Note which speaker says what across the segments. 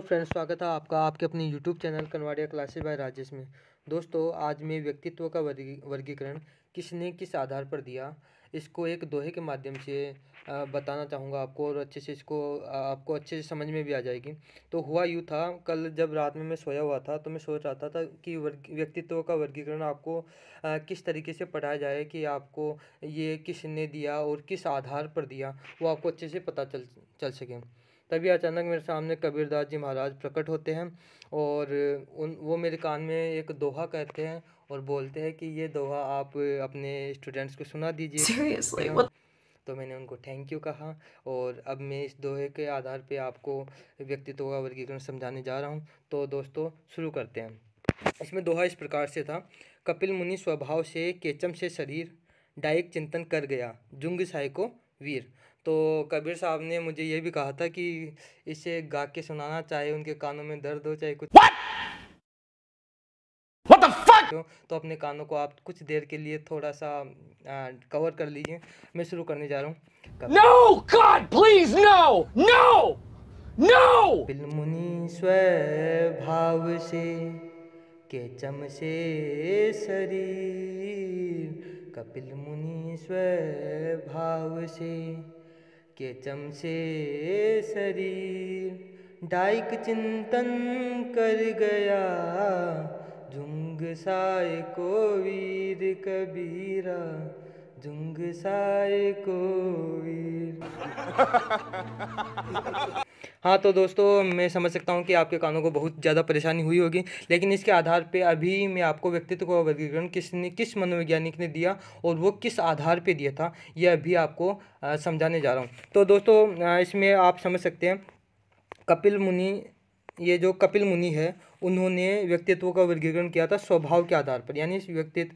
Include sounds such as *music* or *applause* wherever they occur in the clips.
Speaker 1: Friends स्वागत है आपका आपके अपने YouTube channel Kanwadia classes by Rajesh में दोस्तों आज मैं व्यक्तित्व का वर्गीकरण किसने किस आधार पर दिया इसको एक दोहे के माध्यम से बताना चाहूँगा आपको और अच्छे से इसको आपको अच्छे से समझ में भी आ जाएगी तो हुआ यूँ था कल जब रात में मैं सोया हुआ था तो मैं सोच रहा था, था कि व्यक्तित्व का वर्गीकरण आपको किस तरीके से पढ़ाया जाए कि आपको ये किसने दिया और किस आधार पर दिया वो आपको अच्छे से पता चल चल सके तभी अचानक मेरे सामने कबीरदास जी महाराज प्रकट होते हैं और उन वो मेरे कान में एक दोहा कहते हैं और बोलते हैं कि ये दोहा आप अपने स्टूडेंट्स को सुना दीजिए तो मैंने उनको थैंक यू कहा और अब मैं इस दोहे के आधार पे आपको व्यक्तित्व का वर्गीकरण समझाने जा रहा हूँ तो दोस्तों शुरू करते हैं इसमें दोहा इस प्रकार से था कपिल मुनि स्वभाव से केचम से शरीर डायक चिंतन कर गया जुंग साय को वीर तो कबीर साहब ने मुझे ये भी कहा था कि इसे गा के सुनाना चाहे उनके कानों में दर्द हो चाहे कुछ What? सकते हो तो अपने कानों को आप कुछ देर के लिए थोड़ा सा आ, कवर कर लीजिए मैं शुरू करने जा रहा
Speaker 2: हूँ
Speaker 1: प्लीज नो नो नो बिलमुनी से के चम से शरीर कपिल मुनि भाव से के चम से शरीर डाइक चिंतन कर गया जुंग साय को वीर कबीरा जुंग साय को वीर *laughs* हाँ तो दोस्तों मैं समझ सकता हूँ कि आपके कानों को बहुत ज़्यादा परेशानी हुई होगी लेकिन इसके आधार पे अभी मैं आपको व्यक्तित्व का वर्गीकरण किसने किस मनोवैज्ञानिक ने दिया और वो किस आधार पे दिया था ये अभी आपको समझाने जा रहा हूँ तो दोस्तों इसमें आप समझ सकते हैं कपिल मुनि ये जो कपिल मुनि है उन्होंने व्यक्तित्व का वर्गीकरण किया था स्वभाव के आधार पर यानी व्यक्तित्व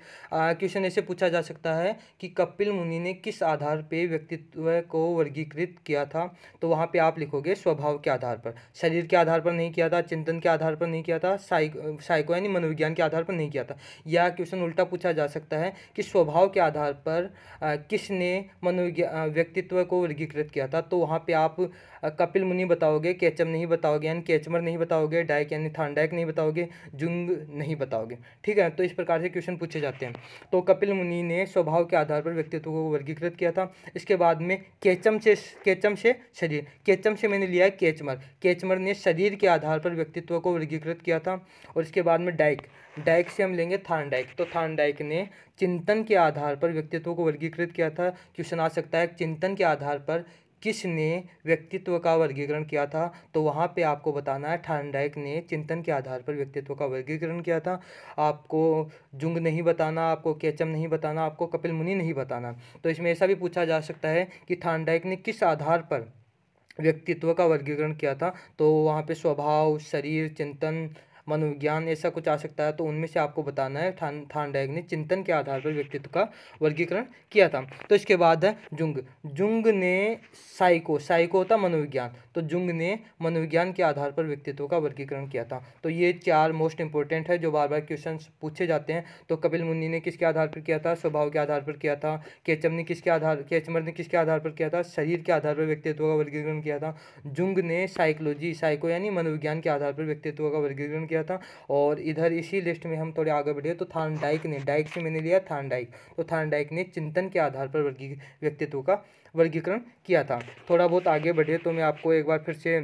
Speaker 1: क्वेश्चन ऐसे पूछा जा सकता है कि कपिल मुनि ने किस आधार पर व्यक्तित्व को वर्गीकृत किया था तो वहाँ पे आप लिखोगे स्वभाव के आधार पर शरीर के आधार पर नहीं किया था चिंतन के आधार पर नहीं किया था साइको साइको यानी मनोविज्ञान के आधार पर नहीं किया था यह क्वेश्चन उल्टा पूछा जा सकता है कि स्वभाव के आधार पर किसने मनोविज्ञान व्यक्तित्व को वर्गीकृत किया था तो वहाँ पे आप कपिल मुनि बताओगे कैचम नहीं बताओगे यानी कैचमर नहीं बताओगे डायक यानी थांडाइक नायक नहीं बताओगे जुंग नहीं बताओगे ठीक है तो इस प्रकार से क्वेश्चन पूछे जाते हैं तो कपिल मुनि ने स्वभाव के आधार पर व्यक्तित्व को वर्गीकृत किया था इसके बाद में केचम से केचम से शरीर केचम से मैंने लिया है केचमर केचमर ने शरीर के आधार पर व्यक्तित्व को वर्गीकृत किया था और इसके बाद में डाइक डाइक से हम लेंगे थानडाइक तो थानडाइक ने चिंतन के आधार पर व्यक्तित्व को वर्गीकृत किया था क्वेश्चन आ सकता है चिंतन के आधार पर किसने व्यक्तित्व का वर्गीकरण किया था तो वहाँ पे आपको बताना है थार्नडाइक ने चिंतन के आधार पर व्यक्तित्व का वर्गीकरण किया था आपको जुंग नहीं बताना आपको केचम नहीं बताना आपको कपिल मुनि नहीं बताना तो इसमें ऐसा भी पूछा जा सकता है कि थार्नडाइक ने किस आधार पर व्यक्तित्व का वर्गीकरण किया था तो वहाँ पे स्वभाव शरीर चिंतन मनोविज्ञान ऐसा कुछ आ सकता है तो उनमें से आपको बताना है थान डैग ने चिंतन के आधार पर व्यक्तित्व का वर्गीकरण किया था तो इसके बाद है जुंग जुंग ने साइको साइको होता मनोविज्ञान तो जुंग ने मनोविज्ञान के आधार पर व्यक्तित्व का वर्गीकरण किया था तो ये चार मोस्ट इंपॉर्टेंट है जो बार बार क्वेश्चन पूछे जाते हैं तो कपिल मुन्नी ने किसके आधार पर किया था स्वभाव के आधार पर किया था केचम ने किसके आधार केचमर ने किसके आधार पर किया था शरीर के आधार पर व्यक्तित्व का वर्गीकरण किया था जुंग ने साइकोलॉजी साइको यानी मनोविज्ञान के आधार पर व्यक्तित्व का वर्गीकरण किया लिया था और इधर इसी लिस्ट में हम थोड़े आगे बढ़े तो डाइक ने डाइक से मैंने लिया डाइक तो डाइक ने चिंतन के आधार पर वर्गी व्यक्तित्व का वर्गीकरण किया था थोड़ा बहुत आगे बढ़े तो मैं आपको एक बार फिर से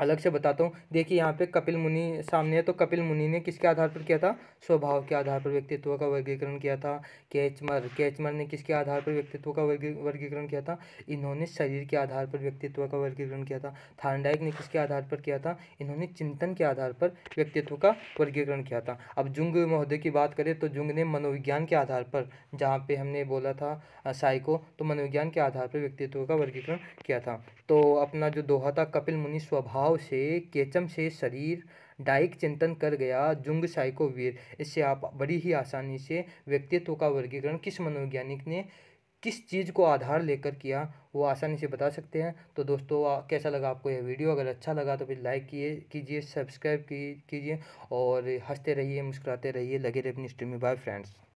Speaker 1: अलग से बताता हूँ देखिए यहाँ पे कपिल मुनि सामने है तो कपिल मुनि ने किसके आधार पर किया था स्वभाव के आधार पर व्यक्तित्व का वर्गीकरण किया था कैचमर कैचमर ने किसके आधार पर व्यक्तित्व का वर्गीकरण किया था इन्होंने शरीर के आधार पर व्यक्तित्व का वर्गीकरण किया था थानडाइक ने किसके आधार पर किया था इन्होंने चिंतन के आधार पर व्यक्तित्व का वर्गीकरण किया था अब जुंग महोदय की बात करें तो जुंग ने मनोविज्ञान के आधार पर जहाँ पर हमने बोला था साइको तो मनोविज्ञान के आधार पर व्यक्तित्व का वर्गीकरण किया था तो अपना जो दोहा था कपिल मुनि स्वभाव भाव से केचम से शरीर डाइक चिंतन कर गया जुंग साइकोवीर इससे आप बड़ी ही आसानी से व्यक्तित्व का वर्गीकरण किस मनोवैज्ञानिक ने किस चीज़ को आधार लेकर किया वो आसानी से बता सकते हैं तो दोस्तों कैसा लगा आपको यह वीडियो अगर अच्छा लगा तो फिर लाइक किए कीजिए सब्सक्राइब कीजिए और हंसते रहिए मुस्कुराते रहिए लगे रहे अपनी स्ट्रीम में बाय फ्रेंड्स